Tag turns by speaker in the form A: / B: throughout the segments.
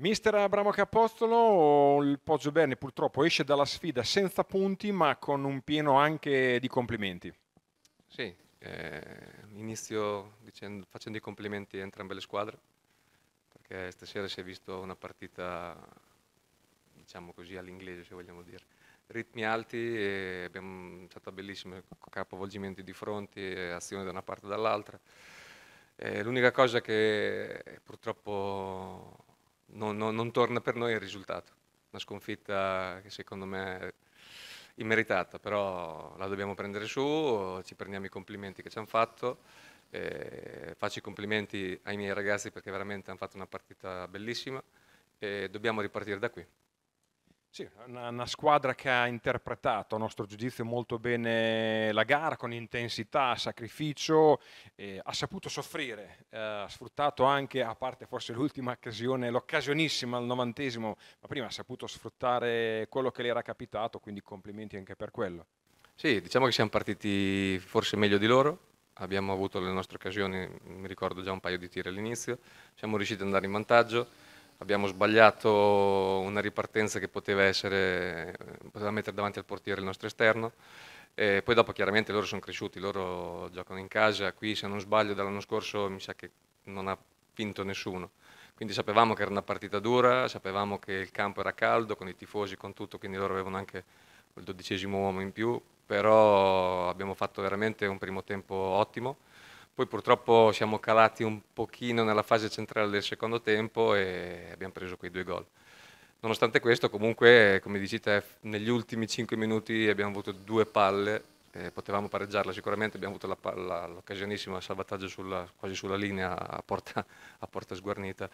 A: Mister Abramo Capostolo, il Poggio Berni purtroppo esce dalla sfida senza punti
B: ma con un pieno anche di complimenti. Sì, eh, inizio dicendo, facendo i complimenti a entrambe le squadre perché stasera si è visto una partita diciamo così all'inglese se vogliamo dire ritmi alti e abbiamo stato bellissimi capovolgimenti di fronti azioni da una parte e dall'altra eh, l'unica cosa che purtroppo non, non, non torna per noi il risultato. Una sconfitta che secondo me è immeritata, però la dobbiamo prendere su, ci prendiamo i complimenti che ci hanno fatto. Eh, faccio i complimenti ai miei ragazzi perché veramente hanno fatto una partita bellissima e dobbiamo ripartire da qui.
A: Sì, una, una, squadra che ha interpretato a nostro giudizio molto bene la gara con intensità, sacrificio, eh, ha saputo soffrire, eh, ha sfruttato anche, a parte forse l'ultima occasione, l'occasionissima al novantesimo, ma prima ha saputo sfruttare quello che le era capitato, quindi complimenti anche per quello.
B: Sì, diciamo che siamo partiti forse meglio di loro, abbiamo avuto le nostre occasioni, mi ricordo già un paio di tiri all'inizio, siamo riusciti ad andare in vantaggio abbiamo sbagliato una ripartenza che poteva, essere, poteva mettere davanti al portiere il nostro esterno. E poi dopo chiaramente loro sono cresciuti, loro giocano in casa, qui se non sbaglio dall'anno scorso mi sa che non ha vinto nessuno. Quindi sapevamo che era una partita dura, sapevamo che il campo era caldo, con i tifosi, con tutto, quindi loro avevano anche il dodicesimo uomo in più, però abbiamo fatto veramente un primo tempo ottimo poi purtroppo siamo calati un pochino nella fase centrale del secondo tempo e abbiamo preso quei due gol. Nonostante questo, comunque, come dici te, negli ultimi 5 minuti abbiamo avuto due palle eh, potevamo pareggiarla sicuramente, abbiamo avuto la, la, l'occasionissimo salvataggio sulla, quasi sulla linea a porta, a porta sguarnita,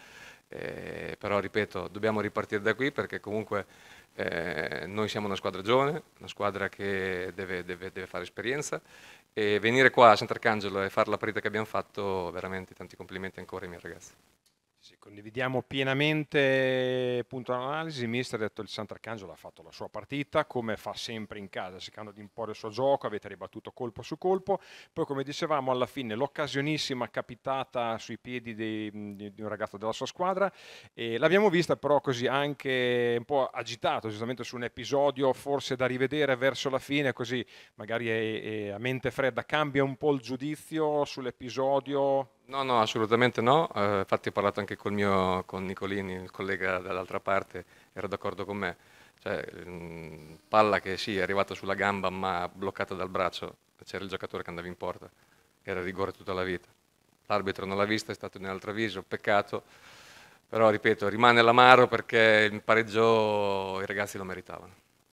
B: eh, però ripeto, dobbiamo ripartire da qui perché comunque eh, noi siamo una squadra giovane, una squadra che deve, deve, deve fare esperienza e venire qua a Sant'Arcangelo e fare la partita che abbiamo fatto, veramente tanti complimenti ancora ai miei ragazzi.
A: Sì, condividiamo pienamente punto d'analisi. Il mister ha detto che il Sant'Arcangelo ha fatto la sua partita, come fa sempre in casa, cercando di imporre il suo gioco, avete ribattuto colpo su colpo. Poi, come dicevamo, alla fine l'occasionissima capitata sui piedi di, di, di un ragazzo della sua squadra. E l'abbiamo vista però così anche un po' agitato, giustamente su un episodio forse da rivedere verso la fine, così magari è, è a mente fredda cambia un po' il giudizio sull'episodio.
B: No, no, assolutamente no. Eh, infatti ho parlato anche col mio, con Nicolini, il collega dall'altra parte, era d'accordo con me. Cioè, mh, mm, palla che sì, è arrivata sulla gamba ma bloccata dal braccio, c'era il giocatore che andava in porta, era rigore tutta la vita. L'arbitro non l'ha vista, è stato viso, peccato, però ripeto, rimane l'amaro perché il pareggio i ragazzi lo meritavano.